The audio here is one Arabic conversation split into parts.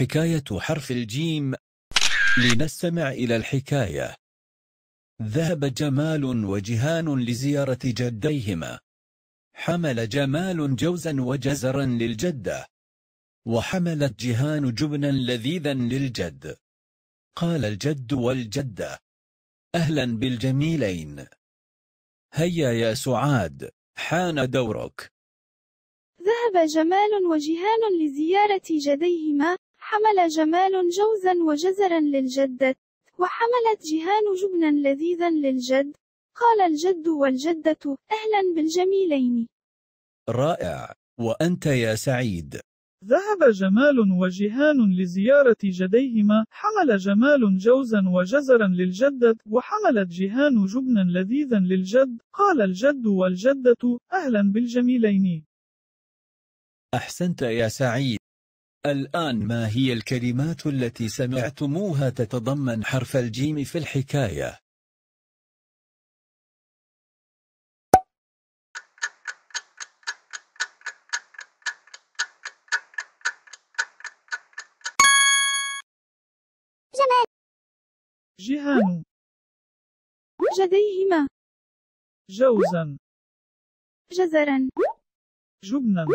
حكاية حرف الجيم لنستمع إلى الحكاية ذهب جمال وجهان لزيارة جديهما حمل جمال جوزا وجزرا للجدة وحملت جهان جبنا لذيذا للجد قال الجد والجدة أهلا بالجميلين هيا يا سعاد حان دورك ذهب جمال وجهان لزيارة جديهما حمل جمال جوزا وجزرا للجدة وحملت جهان جبنا لذيذا للجد قال الجد والجدة أهلا بالجميلين رائع وأنت يا سعيد ذهب جمال وجهان لزيارة جديهما حمل جمال جوزا وجزرا للجدة وحملت جهان جبنا لذيذا للجد قال الجد والجدة أهلا بالجميلين أحسنت يا سعيد الآن ما هي الكلمات التي سمعتموها تتضمن حرف الجيم في الحكاية؟ جمال جهان جديهما جوزا جزرا جبنا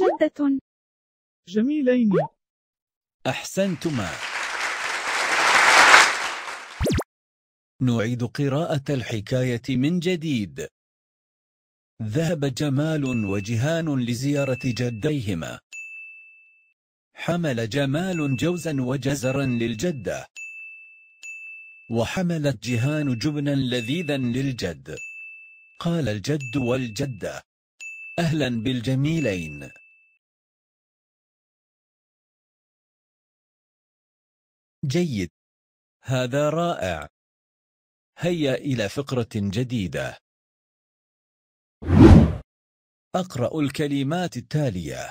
جدة جميلين أحسنتما نعيد قراءة الحكاية من جديد ذهب جمال وجهان لزيارة جديهما حمل جمال جوزا وجزرا للجدة وحملت جهان جبنا لذيذا للجد قال الجد والجدة أهلا بالجميلين جيد هذا رائع هيا إلى فقرة جديدة أقرأ الكلمات التالية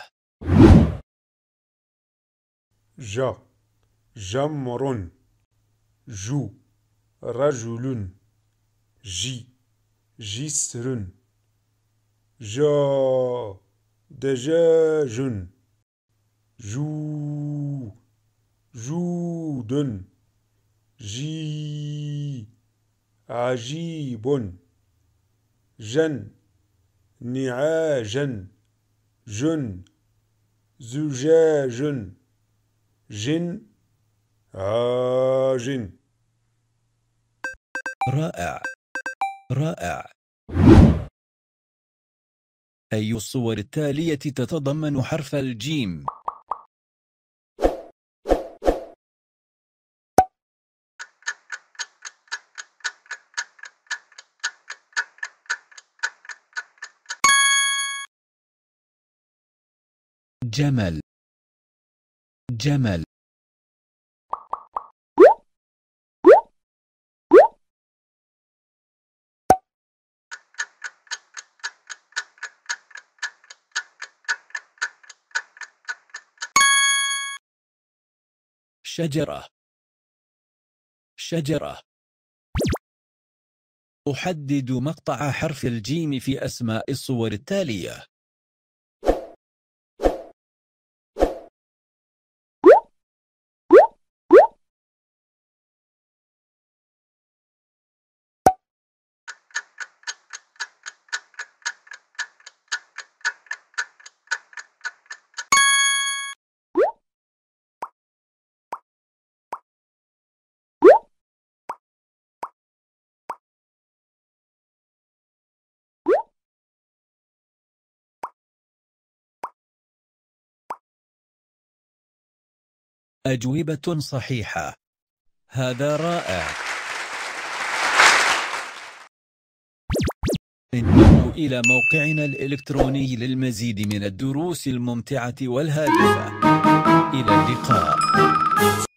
ج جمر جو رجل جي جسر جا دجاج جو جود جي عجيب جن نعاجا جن زجاج جن عاج رائع رائع أي الصور التالية تتضمن حرف الجيم؟ جمل جمل شجرة شجرة أحدد مقطع حرف الجيم في أسماء الصور التالية أجوبة صحيحة هذا رائع انتقلوا إلى موقعنا الإلكتروني للمزيد من الدروس الممتعة والهادفة إلى اللقاء